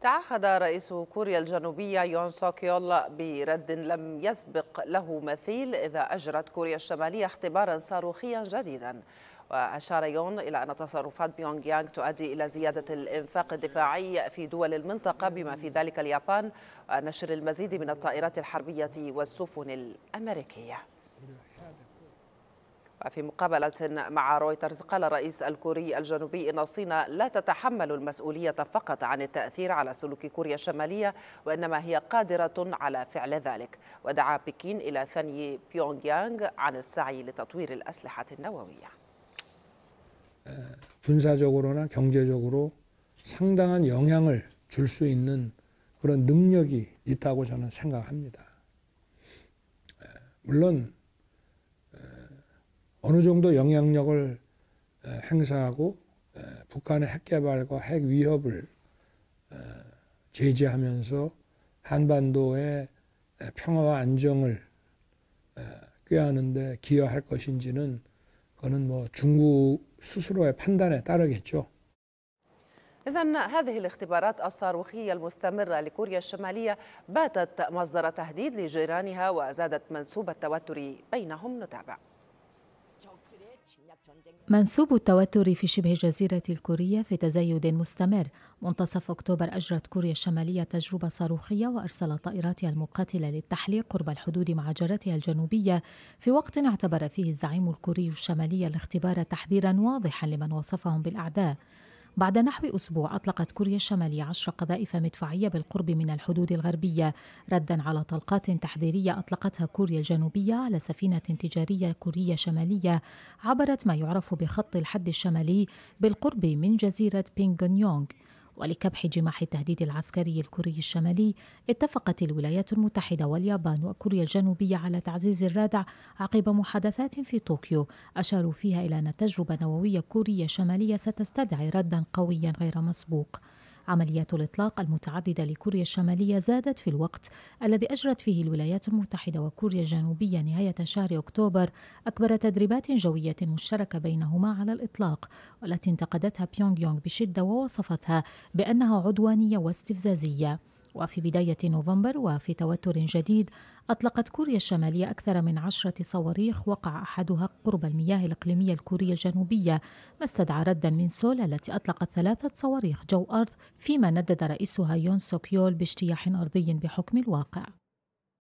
تعهد رئيس كوريا الجنوبية يون سوك يول برد لم يسبق له مثيل إذا أجرت كوريا الشمالية اختبارا صاروخيا جديدا وأشار يون إلى أن تصرفات بيونغ يانغ تؤدي إلى زيادة الإنفاق الدفاعي في دول المنطقة بما في ذلك اليابان ونشر المزيد من الطائرات الحربية والسفن الأمريكية وفي مقابلة مع رويترز قال الرئيس الكوري الجنوبي إن الصين لا تتحمل المسؤولية فقط عن التأثير على سلوك كوريا الشمالية وإنما هي قادرة على فعل ذلك ودعا بكين إلى ثني بيونغ يانغ عن السعي لتطوير الأسلحة النووية 어느 정도 영향력을 행사하고 북한의 핵 개발과 핵 위협을 제재하면서 한반도의 평화와 안정을 꾀하는데 기여할 것인지는 그거는 뭐 중국 스스로의 판단에 따르겠죠. إذا هذه الاختبارات الصاروخية المستمرة لكوريا الشمالية باتت مصدر تهديد لجيرانها وزادت منسوب التوتر بينهم نتابع منسوب التوتر في شبه الجزيرة الكورية في تزايد مستمر منتصف أكتوبر أجرت كوريا الشمالية تجربة صاروخية وأرسلت طائراتها المقاتلة للتحليق قرب الحدود مع جارتها الجنوبية في وقت اعتبر فيه الزعيم الكوري الشمالي الاختبار تحذيرا واضحا لمن وصفهم بالأعداء بعد نحو أسبوع أطلقت كوريا الشمالية عشر قذائف مدفعية بالقرب من الحدود الغربية ردا على طلقات تحذيرية أطلقتها كوريا الجنوبية على سفينة تجارية كورية شمالية عبرت ما يعرف بخط الحد الشمالي بالقرب من جزيرة يونغ ولكبح جماح التهديد العسكري الكوري الشمالي اتفقت الولايات المتحدة واليابان وكوريا الجنوبية على تعزيز الرادع عقب محادثات في طوكيو أشاروا فيها إلى أن تجربة نووية كورية شمالية ستستدعي ردا قويا غير مسبوق عمليات الإطلاق المتعددة لكوريا الشمالية زادت في الوقت الذي أجرت فيه الولايات المتحدة وكوريا الجنوبية نهاية شهر أكتوبر أكبر تدريبات جوية مشتركة بينهما على الإطلاق والتي انتقدتها بيونغ يونغ بشدة ووصفتها بأنها عدوانية واستفزازية وفي بداية نوفمبر وفي توتر جديد أطلقت كوريا الشمالية أكثر من عشرة صواريخ وقع أحدها قرب المياه الإقليمية الكورية الجنوبية ما استدعى ردا من سول التي أطلقت ثلاثة صواريخ جو أرض فيما ندد رئيسها يون سوك يول باجتياح أرضي بحكم الواقع